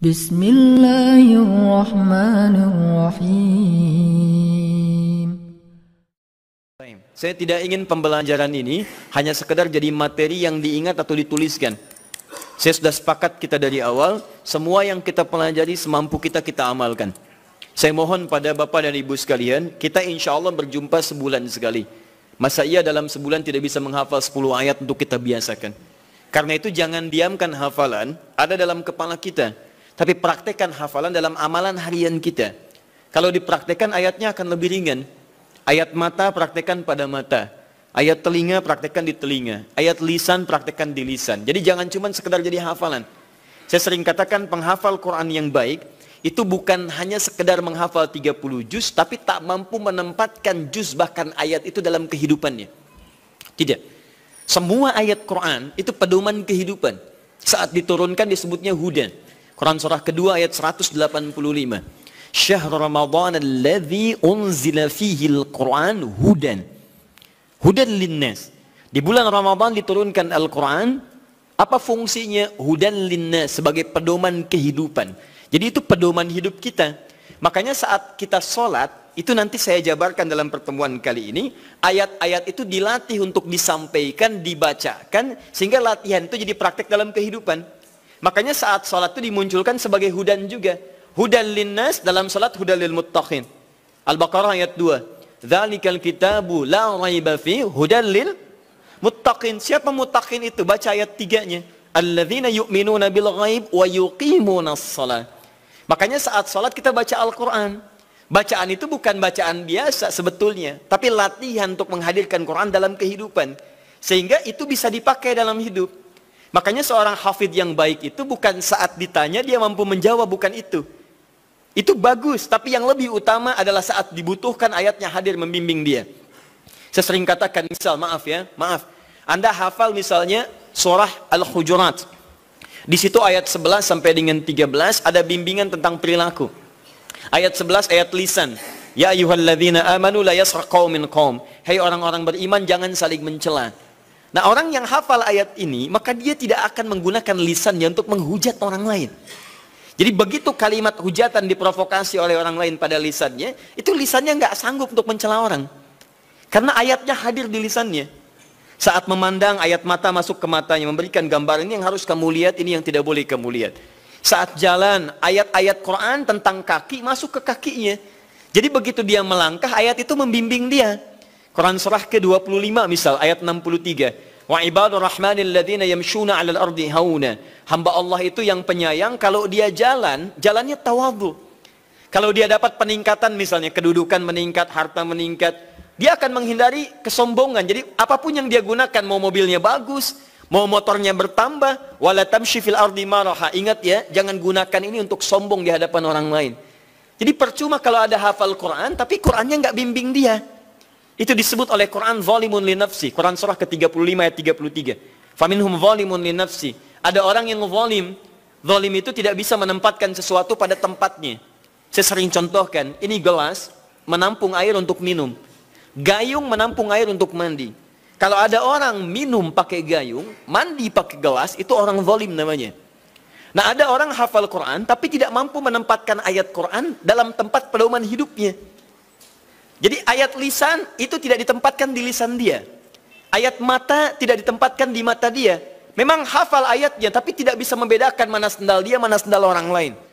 Bismillahirrahmanirrahim. Saya tidak ingin pembelajaran ini hanya sekedar jadi materi yang diingat atau dituliskan. Saya sudah sepakat kita dari awal, semua yang kita pelajari semampu kita kita amalkan. Saya mohon pada Bapak dan Ibu sekalian, kita insya Allah berjumpa sebulan sekali. Masa iya dalam sebulan tidak bisa menghafal 10 ayat untuk kita biasakan. Karena itu jangan diamkan hafalan ada dalam kepala kita. Tapi praktekan hafalan dalam amalan harian kita. Kalau dipraktekan ayatnya akan lebih ringan. Ayat mata praktekan pada mata. Ayat telinga praktekan di telinga. Ayat lisan praktekan di lisan. Jadi jangan cuma sekedar jadi hafalan. Saya sering katakan penghafal Quran yang baik itu bukan hanya sekedar menghafal 30 juz tapi tak mampu menempatkan juz bahkan ayat itu dalam kehidupannya. Tidak. Semua ayat Quran itu pedoman kehidupan. Saat diturunkan disebutnya hudan. Quran surah kedua ayat 185. Syahr Ramadan alladhi unzila fihi al-Quran hudan. Hudan linnas. Di bulan Ramadan diturunkan Al-Quran. Apa fungsinya? Hudan linnas sebagai pedoman kehidupan. Jadi itu pedoman hidup kita. Makanya saat kita sholat, itu nanti saya jabarkan dalam pertemuan kali ini. Ayat-ayat itu dilatih untuk disampaikan, dibacakan, sehingga latihan itu jadi praktek dalam kehidupan. Makanya saat sholat itu dimunculkan sebagai hudan juga. Hudan linnas dalam sholat hudan lil muttaqin. Al-Baqarah ayat 2. Zalikal kitabu la raiba fi hudan lil muttaqin. Siapa muttaqin itu? Baca ayat tiganya. Alladzina yu'minuna bil ghaib wa yuqimuna shalah. Makanya saat sholat kita baca Al-Quran. Bacaan itu bukan bacaan biasa sebetulnya. Tapi latihan untuk menghadirkan Quran dalam kehidupan. Sehingga itu bisa dipakai dalam hidup. Makanya seorang hafid yang baik itu bukan saat ditanya dia mampu menjawab, bukan itu. Itu bagus, tapi yang lebih utama adalah saat dibutuhkan ayatnya hadir membimbing dia. Saya sering katakan misal, maaf ya, maaf. Anda hafal misalnya surah Al-Hujurat. Di situ ayat 11 sampai dengan 13 ada bimbingan tentang perilaku. Ayat 11 ayat lisan. Ya ayuhalladzina amanu la yasra qaumin qaum. hey, orang-orang beriman jangan saling mencela. Nah orang yang hafal ayat ini, maka dia tidak akan menggunakan lisannya untuk menghujat orang lain. Jadi begitu kalimat hujatan diprovokasi oleh orang lain pada lisannya, itu lisannya nggak sanggup untuk mencela orang. Karena ayatnya hadir di lisannya. Saat memandang ayat mata masuk ke matanya, memberikan gambar ini yang harus kamu lihat, ini yang tidak boleh kamu lihat. Saat jalan, ayat-ayat Quran tentang kaki masuk ke kakinya. Jadi begitu dia melangkah, ayat itu membimbing dia. Quran surah ke-25 misal ayat 63. Wa ibadur rahmanil ladzina yamshuna 'alal ardi hauna. Hamba Allah itu yang penyayang kalau dia jalan, jalannya tawadhu. Kalau dia dapat peningkatan misalnya kedudukan meningkat, harta meningkat, dia akan menghindari kesombongan. Jadi apapun yang dia gunakan, mau mobilnya bagus, mau motornya bertambah, wala tamshi fil ardi maraha. Ingat ya, jangan gunakan ini untuk sombong di hadapan orang lain. Jadi percuma kalau ada hafal Quran, tapi Qurannya nggak bimbing dia. Itu disebut oleh Quran zalimun li nafsi. Quran surah ke-35 ayat 33. Faminhum zalimun li nafsi. Ada orang yang zalim. Zalim itu tidak bisa menempatkan sesuatu pada tempatnya. Saya sering contohkan, ini gelas menampung air untuk minum. Gayung menampung air untuk mandi. Kalau ada orang minum pakai gayung, mandi pakai gelas, itu orang zalim namanya. Nah ada orang hafal Quran tapi tidak mampu menempatkan ayat Quran dalam tempat pedoman hidupnya. Jadi ayat lisan itu tidak ditempatkan di lisan dia. Ayat mata tidak ditempatkan di mata dia. Memang hafal ayatnya tapi tidak bisa membedakan mana sendal dia, mana sendal orang lain.